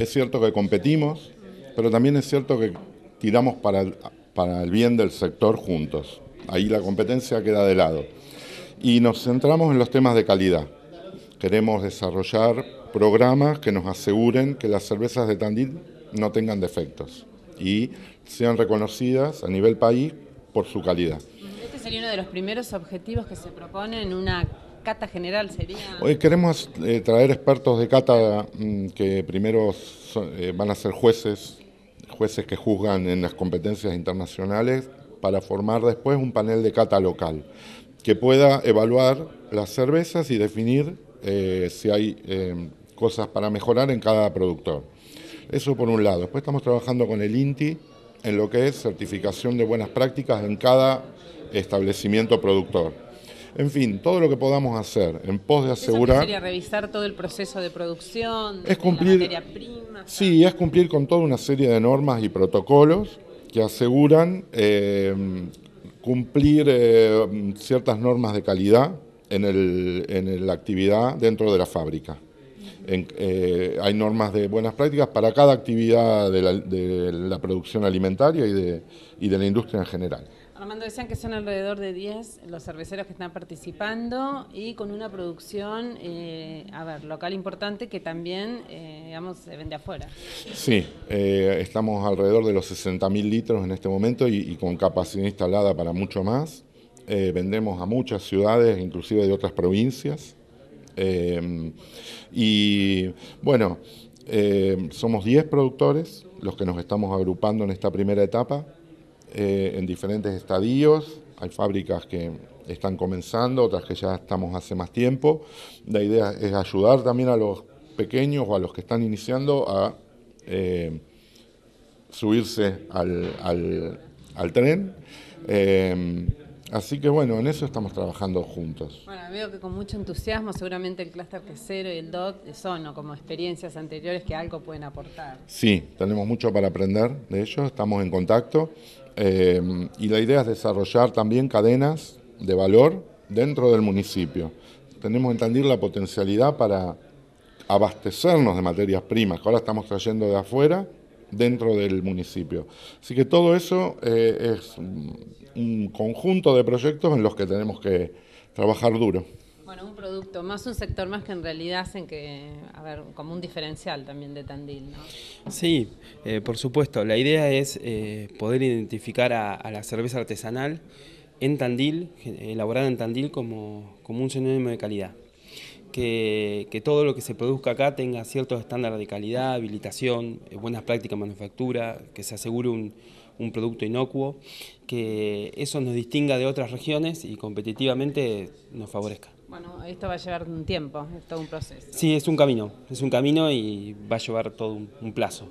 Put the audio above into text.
Es cierto que competimos, pero también es cierto que tiramos para el, para el bien del sector juntos. Ahí la competencia queda de lado. Y nos centramos en los temas de calidad. Queremos desarrollar programas que nos aseguren que las cervezas de Tandil no tengan defectos y sean reconocidas a nivel país por su calidad. Este sería uno de los primeros objetivos que se propone en una cata general sería. Hoy queremos eh, traer expertos de cata mm, que primero eh, van a ser jueces, jueces que juzgan en las competencias internacionales para formar después un panel de cata local que pueda evaluar las cervezas y definir eh, si hay cosas para mejorar en cada productor. Eso por un lado. Después estamos trabajando con el INTI en lo que es certificación de buenas prácticas en cada establecimiento productor. En fin, todo lo que podamos hacer en pos de asegurar. sería revisar todo el proceso de producción, es cumplir, de materia prima. Sí, es cumplir con toda una serie de normas y protocolos que aseguran eh, cumplir eh, ciertas normas de calidad en, el, en, la actividad dentro de la fábrica. Eh, hay normas de buenas prácticas para cada actividad de la, de la producción alimentaria y de, y de la industria en general. Armando, decían que son alrededor de 10 los cerveceros que están participando y con una producción, eh, a ver, local importante que también, eh, digamos, se vende afuera. Sí, eh, estamos alrededor de los 60.000 litros en este momento y, y, con capacidad instalada para mucho más. vendemos a muchas ciudades, inclusive de otras provincias. y bueno, somos 10 productores los que nos estamos agrupando en esta primera etapa. Eh, en diferentes estadios. Hay fábricas que están comenzando, otras que ya estamos hace más tiempo. La idea es ayudar también a los pequeños o a los que están iniciando a eh, subirse al, al, tren. Eh, así que bueno, en eso estamos trabajando juntos. Bueno, veo que con mucho entusiasmo, seguramente el clúster 0 y el DOT son como experiencias anteriores que algo pueden aportar. Sí, tenemos mucho para aprender de ellos, estamos en contacto Em, y la idea es desarrollar también cadenas de valor dentro del municipio. Tenemos que entender la potencialidad para abastecernos de materias primas que ahora estamos trayendo de afuera dentro del municipio. Así que todo eso eh, es un conjunto de proyectos en los que tenemos que trabajar duro. Bueno, un producto más, un sector más que en realidad hacen que, a ver, como un diferencial también de Tandil, ¿no? Sí, eh, por supuesto. La idea es eh, poder identificar a, la cerveza artesanal en Tandil, elaborada en Tandil, como, un sinónimo de calidad. Que, todo lo que se produzca acá tenga ciertos estándares de calidad, habilitación, eh, buenas prácticas de manufactura, que se asegure un, producto inocuo, que eso nos distinga de otras regiones y competitivamente nos favorezca. Bueno, esto va a llevar un tiempo, es todo un proceso. Sí, es un camino, es un camino y va a llevar todo un, un plazo.